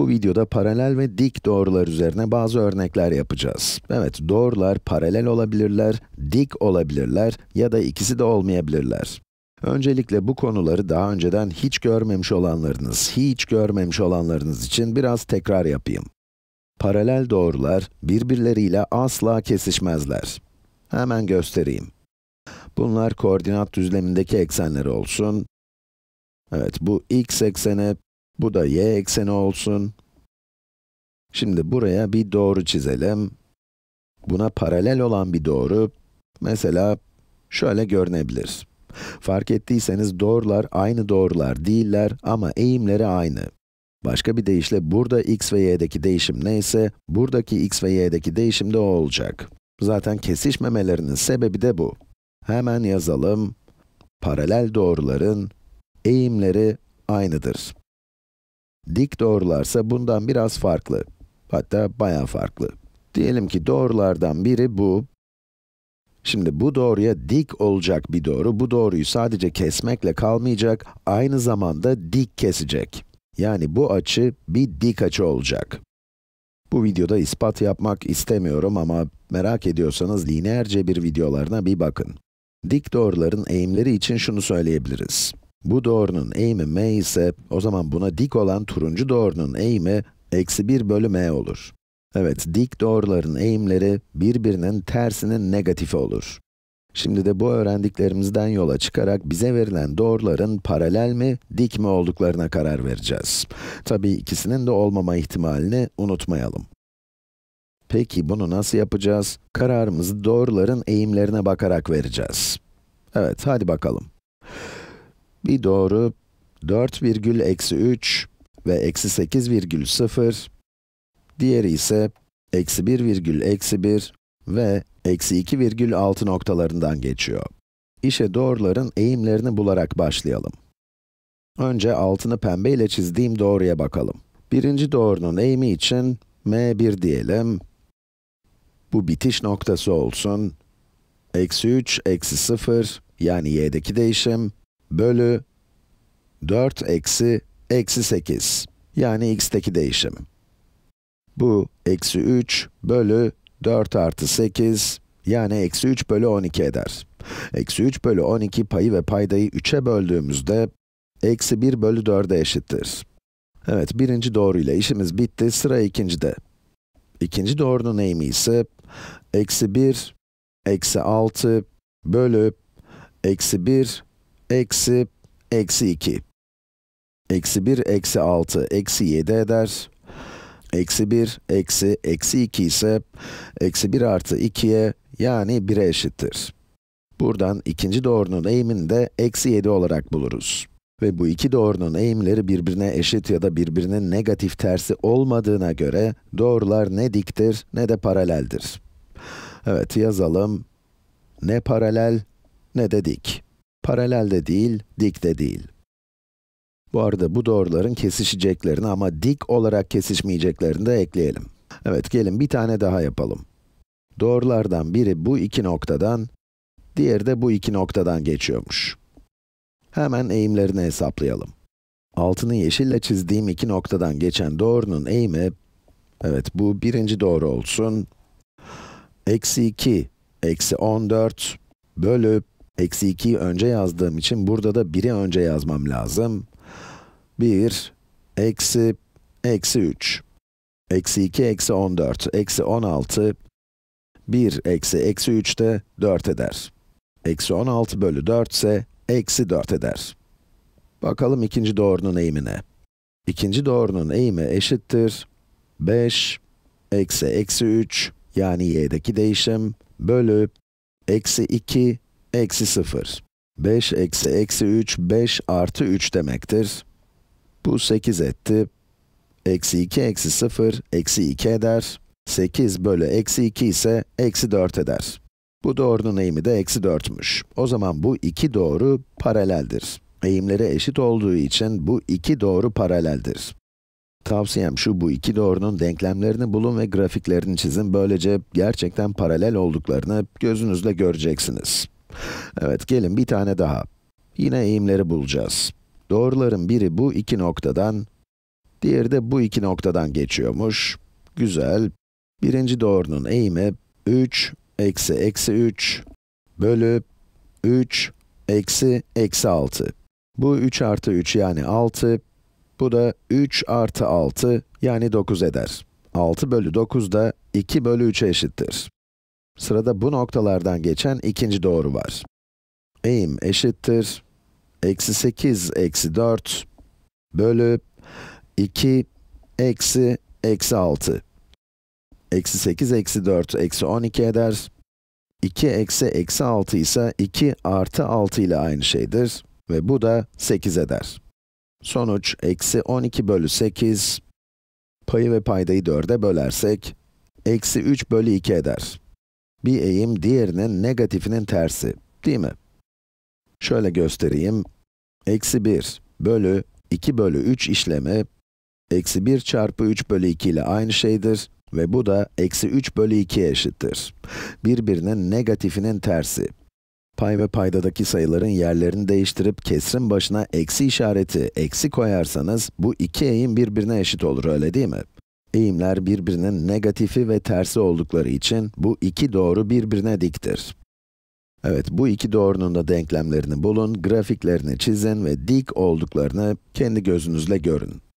Bu videoda paralel ve dik doğrular üzerine bazı örnekler yapacağız. Evet, doğrular paralel olabilirler, dik olabilirler ya da ikisi de olmayabilirler. Öncelikle bu konuları daha önceden hiç görmemiş olanlarınız, hiç görmemiş olanlarınız için biraz tekrar yapayım. Paralel doğrular birbirleriyle asla kesişmezler. Hemen göstereyim. Bunlar koordinat düzlemindeki eksenleri olsun. Evet, bu x ekseni bu da y ekseni olsun. Şimdi buraya bir doğru çizelim. Buna paralel olan bir doğru, mesela şöyle görünebilir. Fark ettiyseniz doğrular aynı doğrular değiller ama eğimleri aynı. Başka bir deyişle burada x ve y'deki değişim neyse, buradaki x ve y'deki değişim de o olacak. Zaten kesişmemelerinin sebebi de bu. Hemen yazalım. Paralel doğruların eğimleri aynıdır. Dik doğrularsa bundan biraz farklı. Hatta baya farklı. Diyelim ki doğrulardan biri bu. Şimdi bu doğruya dik olacak bir doğru, bu doğruyu sadece kesmekle kalmayacak, aynı zamanda dik kesecek. Yani bu açı bir dik açı olacak. Bu videoda ispat yapmak istemiyorum ama merak ediyorsanız lineer cebir videolarına bir bakın. Dik doğruların eğimleri için şunu söyleyebiliriz. Bu doğrunun eğimi m ise, o zaman buna dik olan turuncu doğrunun eğimi eksi 1 bölü m olur. Evet, dik doğruların eğimleri birbirinin tersinin negatifi olur. Şimdi de bu öğrendiklerimizden yola çıkarak bize verilen doğruların paralel mi, dik mi olduklarına karar vereceğiz. Tabii ikisinin de olmama ihtimalini unutmayalım. Peki bunu nasıl yapacağız? Kararımızı doğruların eğimlerine bakarak vereceğiz. Evet, hadi bakalım bir doğru 4 virgül eksi 3 ve eksi 8 virgül 0, diğeri ise eksi 1 virgül eksi 1 ve eksi 2 virgül 6 noktalarından geçiyor. İşe doğruların eğimlerini bularak başlayalım. Önce altını pembe ile çizdiğim doğruya bakalım. Birinci doğrunun eğimi için m1 diyelim. Bu bitiş noktası olsun. Eksi 3, eksi 0, yani y'deki değişim bölü 4 eksi eksi 8. Yani x'teki değişim. Bu eksi 3 bölü 4 artı 8 yani eksi 3 bölü 12 eder. Eksi 3 bölü 12 payı ve paydayı 3'e böldüğümüzde eksi 1 bölü 4'e eşittir. Evet, birinci doğru ile işimiz bitti, sıra ikincide. İkinci doğrunun eğimi ise eksi 1, eksi 6 bölü eksi 1 eksi, eksi 2. Eksi 1, eksi 6, eksi 7 eder. Eksi 1, eksi, eksi 2 ise, eksi 1 artı 2'ye, yani 1'e eşittir. Buradan ikinci doğrunun eğimini de eksi 7 olarak buluruz. Ve bu iki doğrunun eğimleri birbirine eşit ya da birbirinin negatif tersi olmadığına göre, doğrular ne diktir ne de paraleldir. Evet, yazalım. Ne paralel ne de dik. Paralel de değil, dik de değil. Bu arada bu doğruların kesişeceklerini ama dik olarak kesişmeyeceklerini de ekleyelim. Evet, gelin bir tane daha yapalım. Doğrulardan biri bu iki noktadan, diğeri de bu iki noktadan geçiyormuş. Hemen eğimlerini hesaplayalım. Altını yeşille çizdiğim iki noktadan geçen doğrunun eğimi, evet bu birinci doğru olsun, eksi 2, eksi 14, bölü Eksi 2'yi önce yazdığım için burada da 1'i önce yazmam lazım. 1, eksi, eksi 3. Eksi 2, eksi 14, eksi 16. 1 eksi eksi 3 de 4 eder. Eksi 16 bölü 4 ise eksi 4 eder. Bakalım ikinci doğrunun eğimine. İkinci doğrunun eğimi eşittir. 5 eksi eksi 3 yani y'deki değişim bölü eksi 2 Eksi 0. 5 eksi eksi 3, 5 artı 3 demektir. Bu 8 etti. Eksi 2 eksi 0, eksi 2 eder. 8 bölü eksi 2 ise eksi 4 eder. Bu doğrunun eğimi de eksi 4'müş. O zaman bu iki doğru paraleldir. Eğimleri eşit olduğu için bu iki doğru paraleldir. Tavsiyem şu, bu iki doğrunun denklemlerini bulun ve grafiklerini çizin. Böylece gerçekten paralel olduklarını gözünüzle göreceksiniz. Evet, gelin bir tane daha. Yine eğimleri bulacağız. Doğruların biri bu iki noktadan, diğeri de bu iki noktadan geçiyormuş. Güzel. Birinci doğrunun eğimi 3 eksi eksi 3 bölü 3 eksi eksi 6. Bu 3 artı 3 yani 6, bu da 3 artı 6 yani 9 eder. 6 bölü 9 da 2 bölü 3'e eşittir. Sırada bu noktalardan geçen ikinci doğru var. Eğim eşittir. Eksi 8 eksi 4 bölü 2 eksi eksi 6. Eksi 8 eksi 4 eksi 12 eder. 2 eksi eksi 6 ise 2 artı 6 ile aynı şeydir ve bu da 8 eder. Sonuç eksi 12 bölü 8, payı ve paydayı 4'e bölersek, eksi 3 bölü 2 eder. Bir eğim diğerinin negatifinin tersi, değil mi? Şöyle göstereyim. Eksi 1 bölü 2 bölü 3 işlemi, eksi 1 çarpı 3 bölü 2 ile aynı şeydir ve bu da eksi 3 bölü 2 eşittir. Birbirinin negatifinin tersi. Pay ve paydadaki sayıların yerlerini değiştirip kesrin başına eksi işareti, eksi koyarsanız bu iki eğim birbirine eşit olur öyle değil mi? Eğimler birbirinin negatifi ve tersi oldukları için bu iki doğru birbirine diktir. Evet, bu iki doğrunun da denklemlerini bulun, grafiklerini çizin ve dik olduklarını kendi gözünüzle görün.